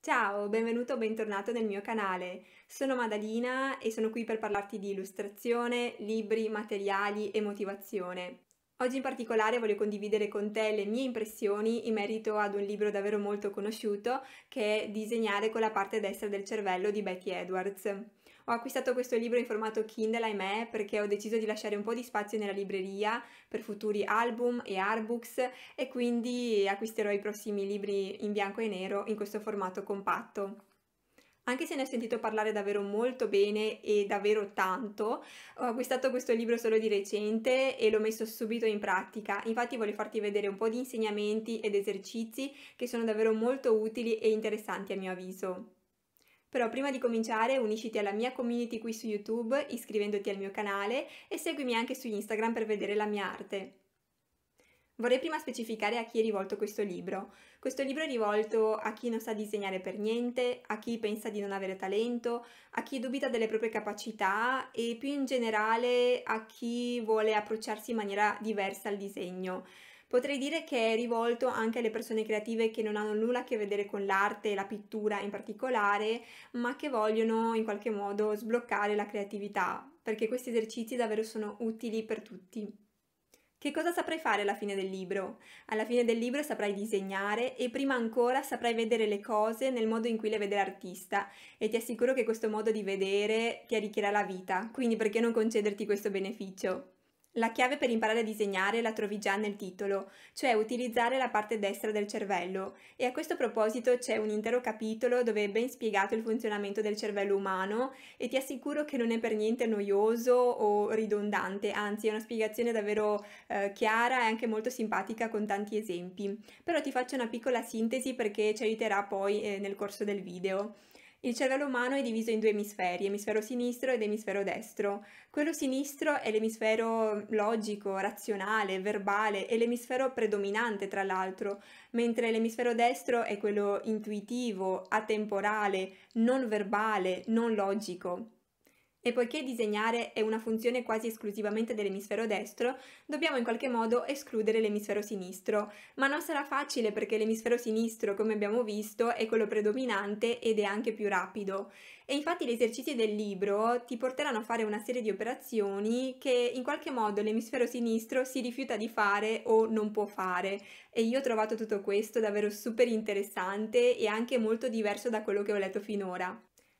Ciao, benvenuto o bentornato nel mio canale. Sono Madalina e sono qui per parlarti di illustrazione, libri, materiali e motivazione. Oggi in particolare voglio condividere con te le mie impressioni in merito ad un libro davvero molto conosciuto che è Disegnare con la parte destra del cervello di Betty Edwards. Ho acquistato questo libro in formato Kindle, ahimè, perché ho deciso di lasciare un po' di spazio nella libreria per futuri album e artbooks e quindi acquisterò i prossimi libri in bianco e nero in questo formato compatto anche se ne ho sentito parlare davvero molto bene e davvero tanto, ho acquistato questo libro solo di recente e l'ho messo subito in pratica. Infatti voglio farti vedere un po' di insegnamenti ed esercizi che sono davvero molto utili e interessanti a mio avviso. Però prima di cominciare unisciti alla mia community qui su YouTube iscrivendoti al mio canale e seguimi anche su Instagram per vedere la mia arte. Vorrei prima specificare a chi è rivolto questo libro. Questo libro è rivolto a chi non sa disegnare per niente, a chi pensa di non avere talento, a chi dubita delle proprie capacità e più in generale a chi vuole approcciarsi in maniera diversa al disegno. Potrei dire che è rivolto anche alle persone creative che non hanno nulla a che vedere con l'arte e la pittura in particolare, ma che vogliono in qualche modo sbloccare la creatività, perché questi esercizi davvero sono utili per tutti. Che cosa saprai fare alla fine del libro? Alla fine del libro saprai disegnare e prima ancora saprai vedere le cose nel modo in cui le vede l'artista e ti assicuro che questo modo di vedere ti arricchirà la vita, quindi perché non concederti questo beneficio? La chiave per imparare a disegnare la trovi già nel titolo, cioè utilizzare la parte destra del cervello, e a questo proposito c'è un intero capitolo dove è ben spiegato il funzionamento del cervello umano e ti assicuro che non è per niente noioso o ridondante, anzi è una spiegazione davvero eh, chiara e anche molto simpatica con tanti esempi. Però ti faccio una piccola sintesi perché ci aiuterà poi eh, nel corso del video. Il cervello umano è diviso in due emisferi, emisfero sinistro ed emisfero destro. Quello sinistro è l'emisfero logico, razionale, verbale, è l'emisfero predominante tra l'altro, mentre l'emisfero destro è quello intuitivo, atemporale, non verbale, non logico. E poiché disegnare è una funzione quasi esclusivamente dell'emisfero destro, dobbiamo in qualche modo escludere l'emisfero sinistro. Ma non sarà facile perché l'emisfero sinistro, come abbiamo visto, è quello predominante ed è anche più rapido. E infatti gli esercizi del libro ti porteranno a fare una serie di operazioni che in qualche modo l'emisfero sinistro si rifiuta di fare o non può fare. E io ho trovato tutto questo davvero super interessante e anche molto diverso da quello che ho letto finora.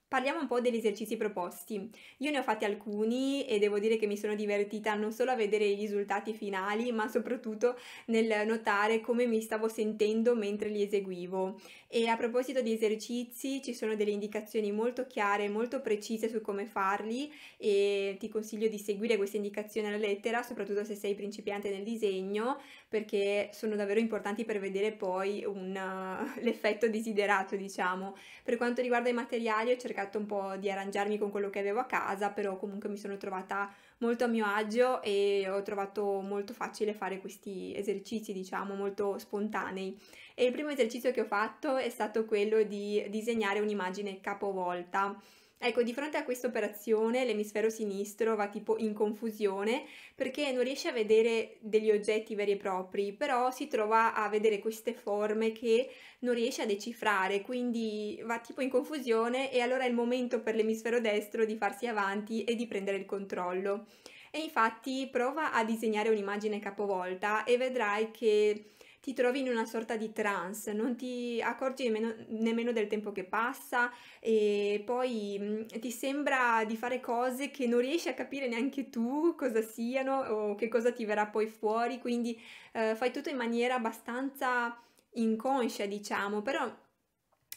Parliamo un po' degli esercizi proposti. Io ne ho fatti alcuni e devo dire che mi sono divertita non solo a vedere i risultati finali, ma soprattutto nel notare come mi stavo sentendo mentre li eseguivo. E a proposito di esercizi, ci sono delle indicazioni molto chiare, molto precise su come farli e ti consiglio di seguire queste indicazioni alla lettera, soprattutto se sei principiante nel disegno, perché sono davvero importanti per vedere poi un, uh, l'effetto desiderato, diciamo. Per quanto riguarda i materiali, ho cercato cercato un po' di arrangiarmi con quello che avevo a casa, però comunque mi sono trovata molto a mio agio e ho trovato molto facile fare questi esercizi, diciamo, molto spontanei. E il primo esercizio che ho fatto è stato quello di disegnare un'immagine capovolta. Ecco, di fronte a questa operazione l'emisfero sinistro va tipo in confusione perché non riesce a vedere degli oggetti veri e propri, però si trova a vedere queste forme che non riesce a decifrare, quindi va tipo in confusione e allora è il momento per l'emisfero destro di farsi avanti e di prendere il controllo. E infatti prova a disegnare un'immagine capovolta e vedrai che ti trovi in una sorta di trance, non ti accorgi nemmeno, nemmeno del tempo che passa e poi mh, ti sembra di fare cose che non riesci a capire neanche tu cosa siano o che cosa ti verrà poi fuori, quindi eh, fai tutto in maniera abbastanza inconscia, diciamo, però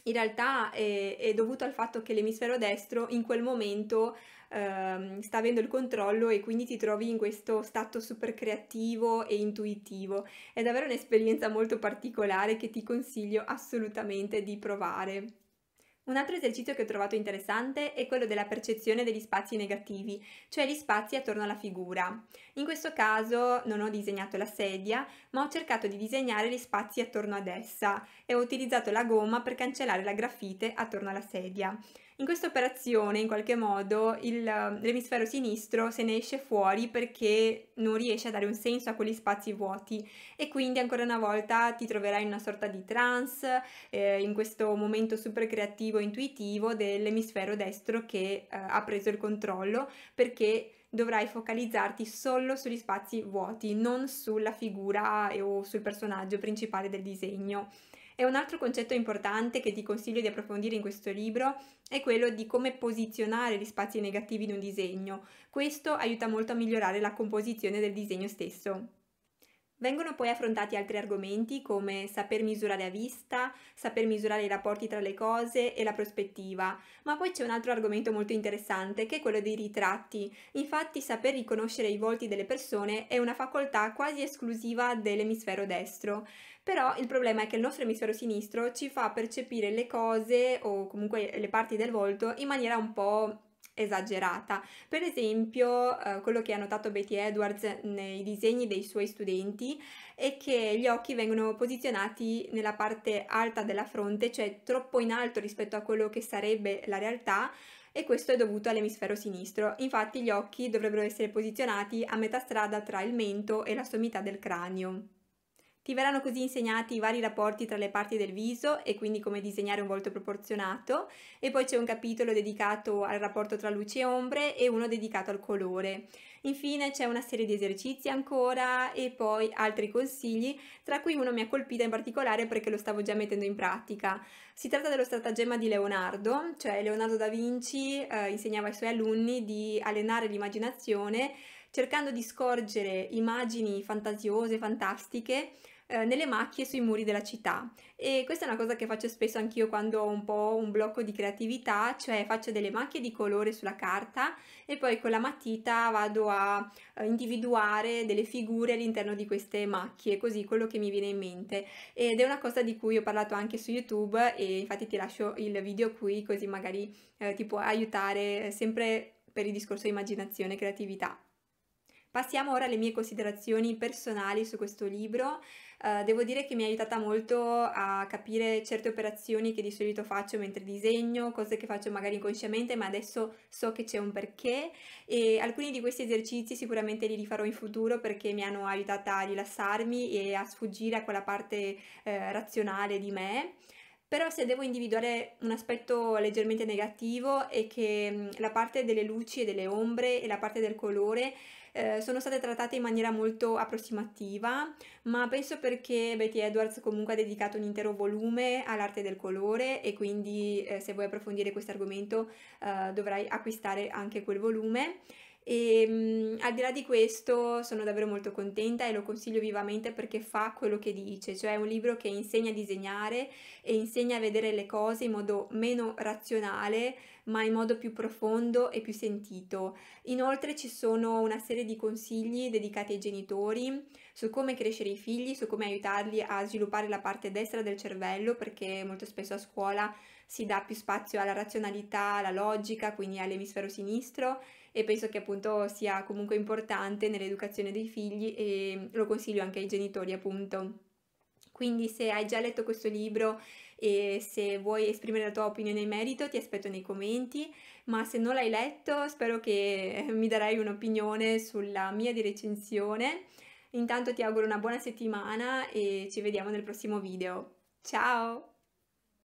in realtà è, è, dovuto al fatto che l'emisfero destro in quel momento ehm, sta avendo il controllo e quindi ti trovi in questo stato super creativo e intuitivo. È davvero un'esperienza molto particolare che ti consiglio assolutamente di provare. Un altro esercizio che ho trovato interessante è quello della percezione degli spazi negativi, cioè gli spazi attorno alla figura. In questo caso non ho disegnato la sedia, ma ho cercato di disegnare gli spazi attorno ad essa e ho utilizzato la gomma per cancellare la grafite attorno alla sedia. In questa operazione, in qualche modo, il, ehm, l'emisfero sinistro se ne esce fuori perché non riesce a dare un senso a quegli spazi vuoti e quindi ancora una volta ti troverai in una sorta di trance, eh, in questo momento super creativo e intuitivo dell'emisfero destro che eh, ha preso il controllo perché dovrai focalizzarti solo sugli spazi vuoti, non sulla figura o sul personaggio principale del disegno. E un altro concetto importante che ti consiglio di approfondire in questo libro è quello di come posizionare gli spazi negativi in un disegno. Questo aiuta molto a migliorare la composizione del disegno stesso. Vengono poi affrontati altri argomenti come saper misurare a vista, saper misurare i rapporti tra le cose e la prospettiva, ma poi c'è un altro argomento molto interessante che è quello dei ritratti. Infatti saper riconoscere i volti delle persone è una facoltà quasi esclusiva dell'emisfero destro, però il problema è che il nostro emisfero sinistro ci fa percepire le cose o comunque le parti del volto in maniera un po' esagerata. Per esempio, eh, quello che ha notato Betty Edwards nei disegni dei suoi studenti è che gli occhi vengono posizionati nella parte alta della fronte, cioè troppo in alto rispetto a quello che sarebbe la realtà. E questo è dovuto all'emisfero sinistro. Infatti gli occhi dovrebbero essere posizionati a metà strada tra il mento e la sommità del cranio. Ti verranno così insegnati i vari rapporti tra le parti del viso e quindi come disegnare un volto proporzionato e poi c'è un capitolo dedicato al rapporto tra luci e ombre e uno dedicato al colore. Infine c'è una serie di esercizi ancora e poi altri consigli, tra cui uno mi ha colpita in particolare perché lo stavo già mettendo in pratica. Si tratta dello stratagemma di Leonardo, cioè Leonardo da Vinci eh, insegnava ai suoi alunni di allenare l'immaginazione cercando di scorgere immagini fantasiose, fantastiche eh, nelle macchie sui muri della città. E questa è una cosa che faccio spesso anch'io quando ho un po' un blocco di creatività, cioè faccio delle macchie di colore sulla carta e poi con la matita vado a eh, individuare delle figure all'interno di queste macchie, così quello che mi viene in mente. Ed è una cosa di cui ho parlato anche su YouTube e infatti ti lascio il video qui così magari eh, ti può aiutare eh, sempre per il discorso immaginazione e creatività. Passiamo ora alle mie considerazioni personali su questo libro. Uh, devo dire che mi ha aiutata molto a capire certe operazioni che di solito faccio mentre disegno, cose che faccio magari inconsciamente, ma adesso so che c'è un perché e alcuni di questi esercizi sicuramente li rifarò in futuro perché mi hanno aiutata a rilassarmi e a sfuggire a quella parte eh, razionale di me però se devo individuare un aspetto leggermente negativo è che mm, la parte delle luci e delle ombre e la parte del colore eh, sono state trattate in maniera molto approssimativa, ma penso perché Betty Edwards comunque ha dedicato un intero volume all'arte del colore e quindi eh, se vuoi approfondire questo argomento eh, dovrai acquistare anche quel volume. E ehm, mh, al di là di questo sono davvero molto contenta e lo consiglio vivamente perché fa quello che dice, cioè è un libro che insegna a disegnare e insegna a vedere le cose in modo meno razionale ma in modo più profondo e più sentito. Inoltre ci sono una serie di consigli dedicati ai genitori su come crescere i figli, su come aiutarli a sviluppare la parte destra del cervello perché molto spesso a scuola si dà più spazio alla razionalità, alla logica, quindi all'emisfero sinistro e penso che appunto sia comunque importante nell'educazione dei figli e lo consiglio anche ai genitori appunto. Quindi se hai già letto questo libro e se vuoi esprimere la tua opinione in merito ti aspetto nei commenti, ma se non l'hai letto spero che mi darai un'opinione sulla mia di recensione. Intanto ti auguro una buona settimana e ci vediamo nel prossimo video. Ciao!